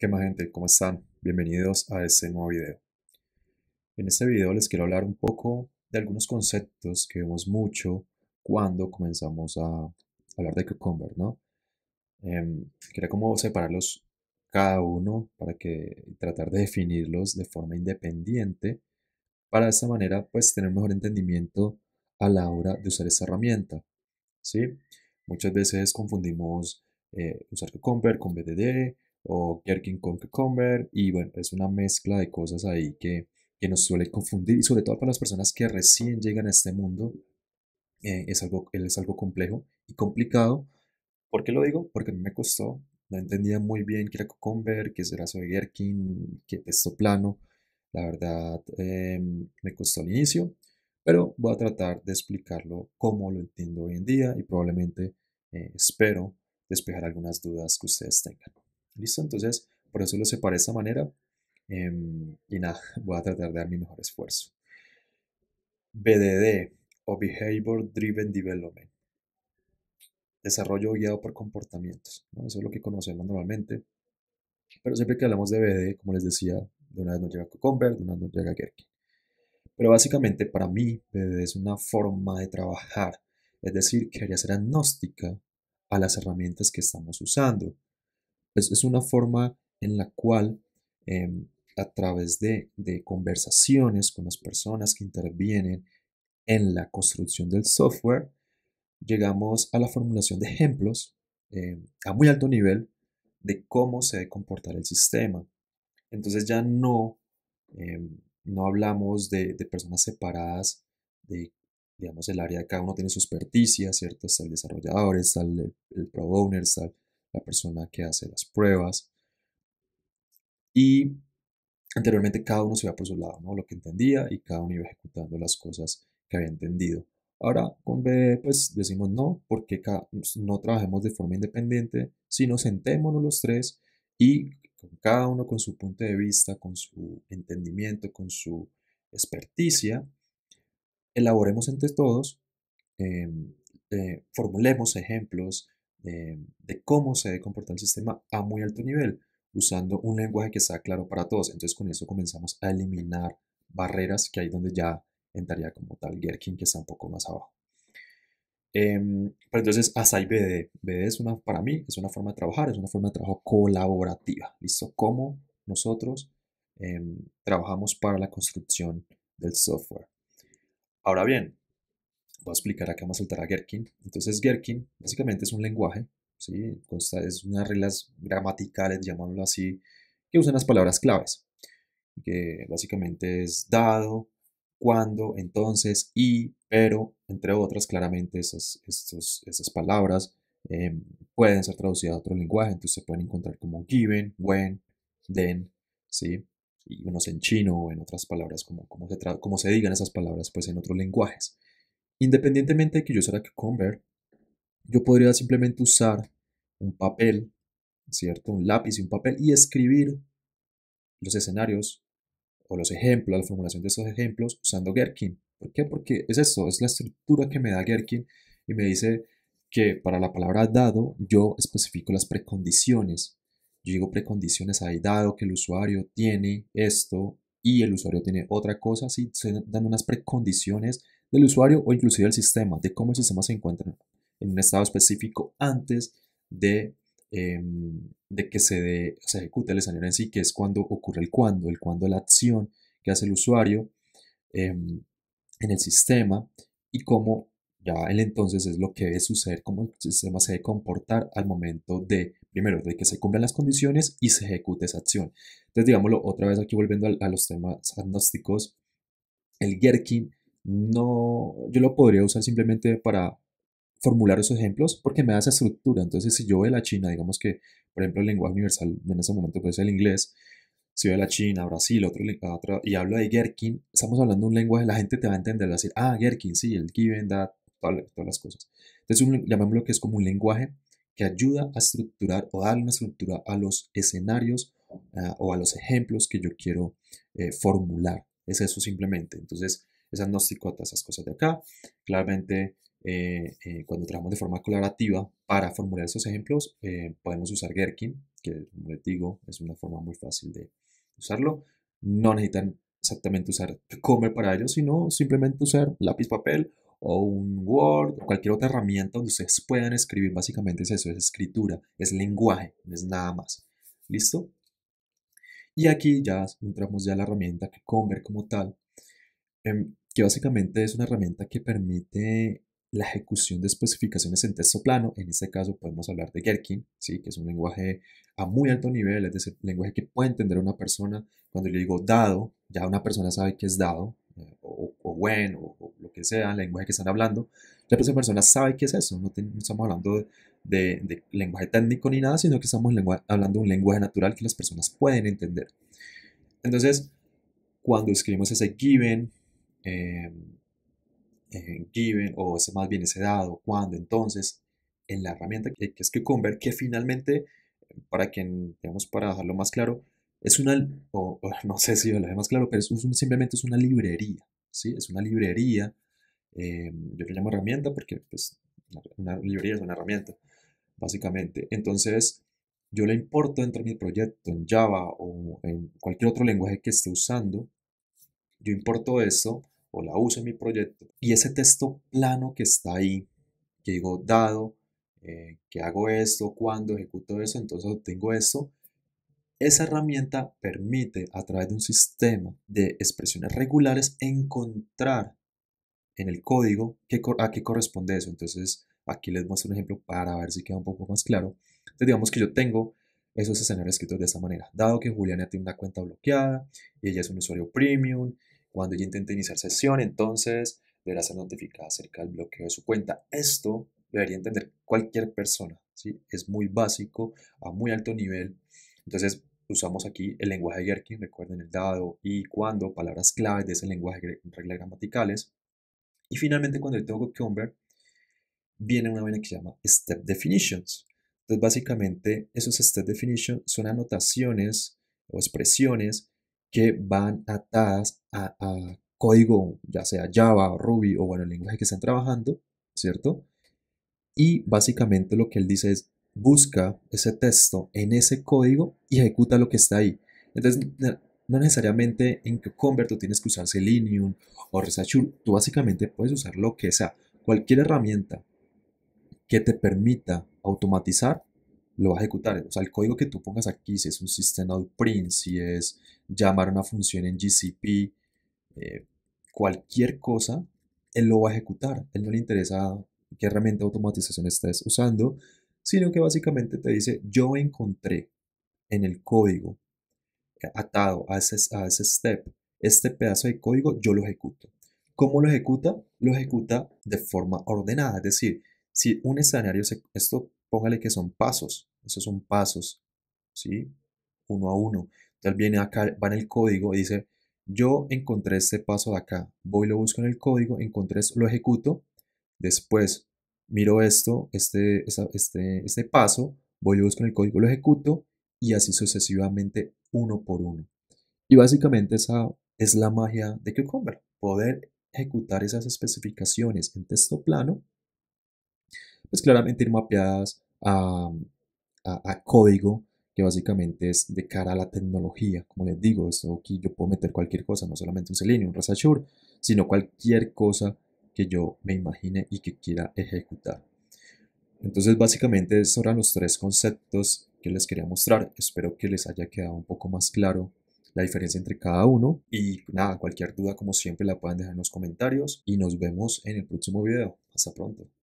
¿Qué más gente? ¿Cómo están? Bienvenidos a este nuevo video. En este video les quiero hablar un poco de algunos conceptos que vemos mucho cuando comenzamos a hablar de Cucumber, ¿no? Eh, como separarlos cada uno para que tratar de definirlos de forma independiente para de esta manera pues tener mejor entendimiento a la hora de usar esta herramienta, ¿sí? Muchas veces confundimos eh, usar Cucumber con BDD o Gherkin con cucumber y bueno, es una mezcla de cosas ahí que, nos suele confundir y sobre todo para las personas que recién llegan a este mundo eh, es, algo, es algo complejo y complicado. ¿Por qué lo digo? Porque a mí me costó, no entendía muy bien qué era cucumber, qué era sobre Gherkin, qué texto plano. La verdad, em, me costó al inicio, pero voy a tratar de explicarlo como lo entiendo hoy en día y probablemente eh, espero despejar algunas dudas que ustedes tengan. ¿Listo? Entonces, por eso lo separé de esta manera. Em, y nada, voy a tratar de dar mi mejor esfuerzo. BDD o Behavior Driven Development. Desarrollo guiado por comportamientos. Eso es lo que conocemos normalmente. Pero siempre que hablamos de BDD, como les decía, de una vez nos llega Cucumber, de una vez nos llega Gherkin. Pero básicamente para mí BDD es una forma de trabajar. Es decir, quería ser agnóstica a las herramientas que estamos usando es, una forma en la cual em, a través de, conversaciones con las personas que intervienen en la construcción del software, llegamos a la formulación de ejemplos em, a muy alto nivel de cómo se debe comportar el sistema. Entonces ya no, em, no hablamos de, personas separadas, de, digamos, el área, cada uno tiene sus experticia, ¿cierto? Está el desarrollador, está el, el pro owner, está la persona que hace las pruebas. Y anteriormente cada uno se iba por su lado, ¿no? Lo que entendía y cada uno iba ejecutando las cosas que había entendido. Ahora con B pues decimos no, porque pues, no trabajemos de forma independiente, sino sentémonos los tres y cada uno con su punto de vista, con su entendimiento, con su experticia, elaboremos entre todos, em, eh, formulemos ejemplos, de cómo se debe comportar el sistema a muy alto nivel, usando un lenguaje que sea claro para todos. Entonces con eso comenzamos a eliminar barreras que hay donde ya entraría como tal Gherkin, que está un poco más abajo. Em, pero entonces Asai BD, BD es una, para mí es una forma de trabajar, es una forma de trabajo colaborativa, ¿listo? Cómo nosotros em, trabajamos para la construcción del software. Ahora bien, voy a explicar acá más a Gerkin. Entonces, Gherkin básicamente es un lenguaje, ¿sí? Consta, es unas reglas gramaticales, llamándolo así, que usan las palabras claves, que básicamente es dado, cuando, entonces, y, pero, entre otras, claramente esas, esas, palabras em, pueden ser traducidas a otro lenguaje, entonces se pueden encontrar como given, when, then, ¿sí? Y unos en chino o en otras palabras, como, como, se, como se digan esas palabras, pues en otros lenguajes. Independientemente de que yo usara Cucumber, yo podría simplemente usar un papel, ¿cierto? Un lápiz y un papel y escribir los escenarios o los ejemplos, la formulación de esos ejemplos usando Gherkin. ¿Por qué? Porque es eso, es la estructura que me da Gherkin y me dice que para la palabra dado yo especifico las precondiciones. Yo digo precondiciones, hay dado que el usuario tiene esto y el usuario tiene otra cosa, así dan unas precondiciones del usuario o inclusive del sistema, de cómo el sistema se encuentra en un estado específico antes de, em, de que se, ejecute el escenario en sí, que es cuando ocurre el cuando, el cuando la acción que hace el usuario em, en el sistema y cómo ya el entonces es lo que debe suceder, cómo el sistema se debe comportar al momento de, primero, de que se cumplan las condiciones y se ejecute esa acción. Entonces, digámoslo otra vez aquí volviendo a, los temas agnósticos, el Gherkin no, yo lo podría usar simplemente para formular esos ejemplos porque me da esa estructura. Entonces, si yo veo la China, digamos que, por ejemplo, el lenguaje universal en ese momento puede ser el inglés, si veo la China, Brasil, otro, y hablo de Gherkin, estamos hablando de un lenguaje, la gente te va a entender, va a decir, ah, Gherkin, sí, el given, that, todas, las cosas. Entonces, llamémoslo que es como un lenguaje que ayuda a estructurar o darle una estructura a los escenarios eh, o a los ejemplos que yo quiero eh, formular. Es eso simplemente. Entonces, es agnóstico a esas cosas de acá. Claramente, eh, eh, cuando trabajamos de forma colaborativa para formular esos ejemplos, eh, podemos usar Gherkin, que como les digo, es una forma muy fácil de usarlo. No necesitan exactamente usar Comer para ello, sino simplemente usar lápiz, papel o un Word o cualquier otra herramienta donde ustedes puedan escribir. Básicamente es eso, es escritura, es lenguaje, no es nada más. ¿Listo? Y aquí ya entramos ya a la herramienta que Comer como tal. Em, que básicamente es una herramienta que permite la ejecución de especificaciones en texto plano. En este caso podemos hablar de Gherkin, ¿sí? que es un lenguaje a muy alto nivel, es decir, lenguaje que puede entender una persona. Cuando le digo dado, ya una persona sabe que es dado, eh, o, o when, o, lo que sea, el lenguaje que están hablando. La persona sabe qué es eso, no, estamos hablando de, lenguaje técnico ni nada, sino que estamos hablando de un lenguaje natural que las personas pueden entender. Entonces, cuando escribimos ese given, eh, em, given o ese más bien ese dado, cuando entonces, en la herramienta que, es que es que finalmente, para que, digamos, para dejarlo más claro, es una, no sé si lo dejé más claro, pero simplemente es una librería, ¿sí? Es una librería, em, yo le llamo herramienta porque pues, una librería es una herramienta, básicamente. Entonces, yo le importo dentro de mi proyecto en Java o en cualquier otro lenguaje que esté usando. Yo importo eso o la uso en mi proyecto. Y ese texto plano que está ahí, que digo dado, eh, que hago esto, cuando ejecuto eso, entonces obtengo eso Esa herramienta permite a través de un sistema de expresiones regulares encontrar en el código a qué corresponde eso. Entonces aquí les muestro un ejemplo para ver si queda un poco más claro. Entonces digamos que yo tengo esos escenarios escritos de esta manera. Dado que Juliana tiene una cuenta bloqueada y ella es un usuario premium cuando ella intente iniciar sesión, entonces deberá ser notificada acerca del bloqueo de su cuenta. Esto debería entender cualquier persona, ¿sí? Es muy básico, a muy alto nivel. Entonces, usamos aquí el lenguaje Gherkin, recuerden el dado y cuando, palabras claves de ese lenguaje, reglas gramaticales. Y finalmente, cuando yo tengo Cucumber, viene una vaina que se llama Step Definitions. Entonces, básicamente, esos Step Definitions son anotaciones o expresiones que van atadas a, código, ya sea Java, o Ruby o bueno, el lenguaje que están trabajando, ¿cierto? Y básicamente lo que él dice es, busca ese texto en ese código y ejecuta lo que está ahí. Entonces, no necesariamente en Convert tú tienes que usar Selenium o Resachur, tú básicamente puedes usar lo que sea, cualquier herramienta que te permita automatizar lo va a ejecutar. O sea, el código que tú pongas aquí, si es un print, si es llamar una función en GCP, eh, cualquier cosa, él lo va a ejecutar. Él no le interesa qué herramienta de automatización estés usando, sino que básicamente te dice, yo encontré en el código atado a ese, a ese step, este pedazo de código, yo lo ejecuto. ¿Cómo lo ejecuta? Lo ejecuta de forma ordenada, es decir, si un escenario, esto póngale que son pasos, esos son pasos, ¿sí? Uno a uno. Entonces viene acá, va en el código y dice, yo encontré este paso de acá, voy, lo busco en el código, encontré, lo ejecuto, después miro esto, este, este, este paso, voy, lo busco en el código, lo ejecuto y así sucesivamente uno por uno. Y básicamente esa es la magia de Cucumber, poder ejecutar esas especificaciones en texto plano, pues claramente ir mapeadas a, a, código que básicamente es de cara a la tecnología. Como les digo, esto aquí yo puedo meter cualquier cosa, no solamente un Selenium, un Rest sino cualquier cosa que yo me imagine y que quiera ejecutar. Entonces, básicamente, esos eran los tres conceptos que les quería mostrar. Espero que les haya quedado un poco más claro la diferencia entre cada uno. Y nada, cualquier duda, como siempre, la pueden dejar en los comentarios. Y nos vemos en el próximo video. Hasta pronto.